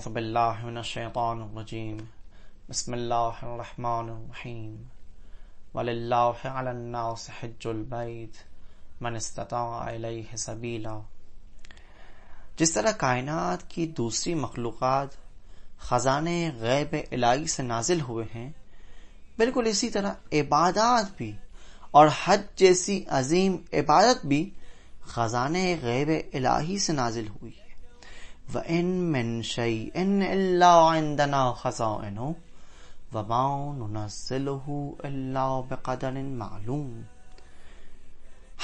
أعوذ بالله من الشيطان الرجيم بسم الله الرحمن الرحيم ولله على الناس حج البيت من استطاع إليه سبيلا जिस तरह कायनात की दूसरी मखलूक़ात ख़जाने गैब इलाही से नाजिल हुए हैं बिल्कुल इसी तरह इबादत भी और हज जैसी अजीम इबादत भी ख़जाने गैब इलाही से नाजिल हुई وإن من شيء إلا عندنا خزائنه وما ننزله إلا بقدر معلوम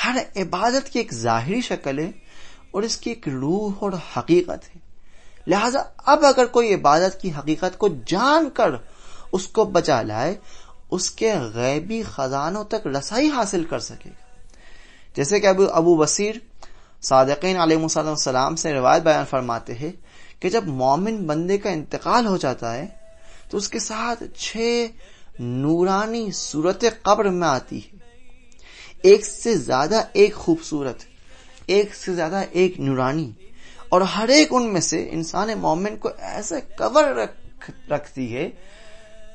हर इबादत की एक ज़ाहरी शक्ल है और इसकी एक रूह और हकीकत है लिहाजा अब अगर कोई इबादत की हकीकत को जानकर उसको बचा लाए उसके गैबी खजानों तक रसाई हासिल कर सकेगा जैसे कि अब अबू बसीर सादकिन आलम से रिवायत बयान फरमाते हैं कि जब मोमिन बंदे का इंतकाल हो जाता है तो उसके साथ छह नूरानी सूरत कब्र में आती है एक से ज्यादा एक खूबसूरत एक से ज्यादा एक नूरानी और हर एक उनमें से इंसान मोमिन को ऐसे कवर रख रखती है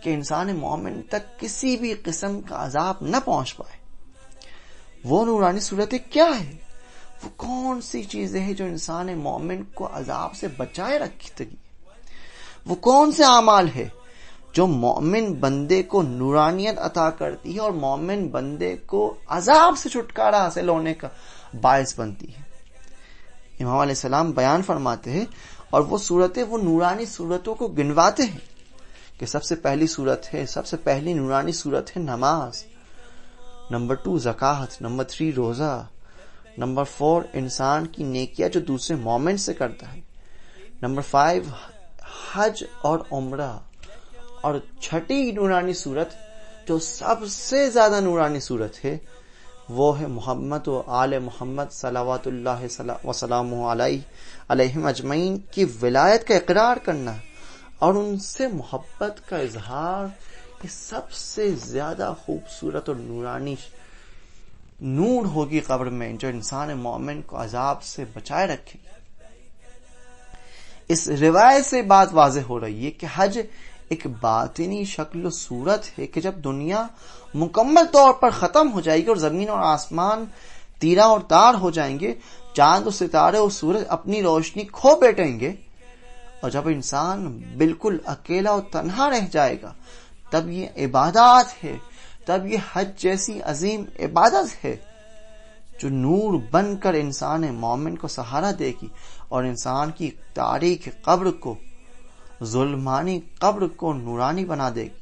कि इंसान मोमिन तक किसी भी किस्म का अजाब न पहुंच पाए वो नूरानी सूरत क्या है कौन सी चीजें हैं जो इंसान मोमिन को अजाब से बचाए रखती वो कौन से अमाल है जो मोमिन बंदे को नूरानियत अता करती है और मोमिन बंदे को अजाब से छुटकारा हासिल होने का बायस बनती है इमाम सलाम बयान फरमाते हैं और वो सूरतें वो नूरानी सूरतों को गिनवाते हैं कि सबसे पहली सूरत है सबसे पहली नूरानी सूरत है नमाज नंबर टू जक़ात नंबर थ्री रोज़ा नंबर फोर इंसान की नेकिया जो दूसरे मोमेंट से करता है नंबर फाइव हज और उमरा और छठी नूरानी सूरत जो सबसे ज़्यादा नूरानी सूरत है वो है मोहम्मद व आल मोहम्मद सलावतल्ला अजमैन की विलायत का इकरार करना और उनसे मोहब्बत का इजहार सबसे ज़्यादा खूबसूरत और नूरानी नूर होगी कब्र में जो इंसान मोमिन को अजाब से बचाए रखेगी इस रिवायत से बात वाज हो रही है कि हज एक बातनी शक्ल सूरत है कि जब दुनिया मुकम्मल तौर पर ख़त्म हो जाएगी और ज़मीन और आसमान तीरा और तार हो जाएंगे चांद और सितारे और सूरज अपनी रोशनी खो बैठेंगे और जब इंसान बिल्कुल अकेला और तनहा रह जाएगा तब ये इबादत है तब ये हज जैसी अजीम इबादत है जो नूर बनकर इंसान मोमिन को सहारा देगी और इंसान की तारीख कब्र को जुल्मानी कब्र को नूरानी बना देगी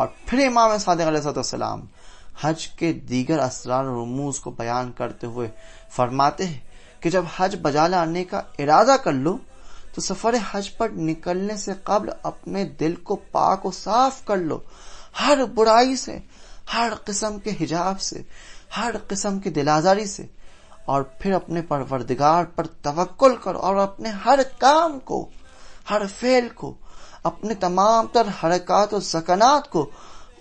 और फिर इमाम सदक हज के दीगर असरार रमूज को बयान करते हुए फरमाते हैं कि जब हज बजा लाने का इरादा कर लो तो सफर हज पर निकलने से कबल अपने दिल को पाक को साफ कर लो हर बुराई से हर किस्म के हिजाब से हर किस्म की दिलाजारी से और फिर अपने परवरदिगार पर तवक्ल करो और अपने हर काम को हर फेल को अपने तमाम तर हरकत और सकनात को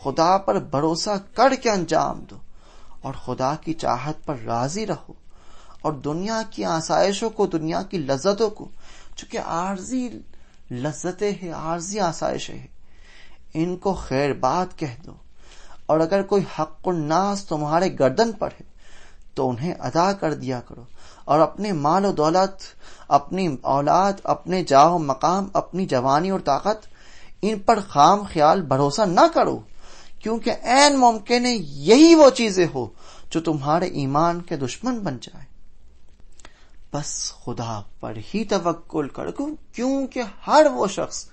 खुदा पर भरोसा करके अंजाम दो और खुदा की चाहत पर राजी रहो और दुनिया की आसाइशों को दुनिया की लज्जतों को चूंकि आर्जी लज्जतें हैं आर्जी आसाइशें हैं इनको खैरबाद कह दो और अगर कोई हक नास तुम्हारे गर्दन पर है तो उन्हें अदा कर दिया करो और अपने माल और दौलत अपनी औलाद अपने जाओ मकाम अपनी जवानी और ताकत इन पर खाम ख्याल भरोसा ना करो क्योंकि एन मुमकिन है यही वो चीजें हो जो तुम्हारे ईमान के दुश्मन बन जाए बस खुदा पर ही तवक्कुल कर क्योंकि हर वो शख्स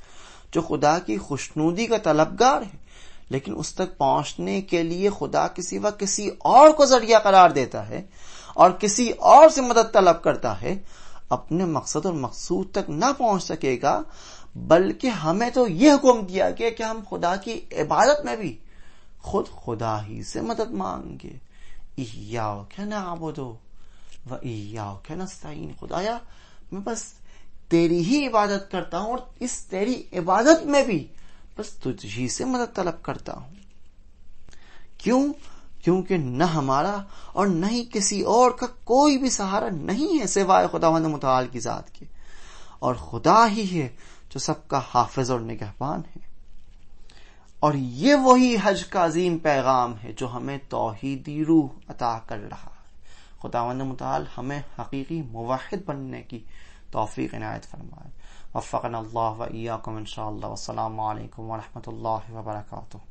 जो खुदा की खुशनूदी का तलबगार है लेकिन उस तक पहुंचने के लिए खुदा किसी वक्त किसी और को जरिया करार देता है और किसी और से मदद तलब करता है अपने मकसद और मकसूद तक ना पहुंच सकेगा बल्कि हमें तो यह हुक्म दिया गया कि हम खुदा की इबादत में भी खुद खुदा ही से मदद मांगे इयाओ क्या ना आबो दो व इयाओ क्या नस्ताइन खुदाया मैं बस तेरी ही इबादत करता हूं और इस तेरी इबादत में भी बस तुझी से मदद तलब करता हूं क्यों क्योंकि न हमारा और न ही किसी और का कोई भी सहारा नहीं है सिवाय खुदा मुताल की जात के और खुदा ही है जो सबका हाफिज और निगहबान है और ये वही हज का अजीम पैगाम है जो हमें तोहिदी रूह अता कर रहा है खुदा मुताल हमें हकीकी मुवाहिद बनने की توفيق عنایت فرمائے وفقنا الله وإياكم إن شاء الله والسلام عليكم ورحمة الله وبركاته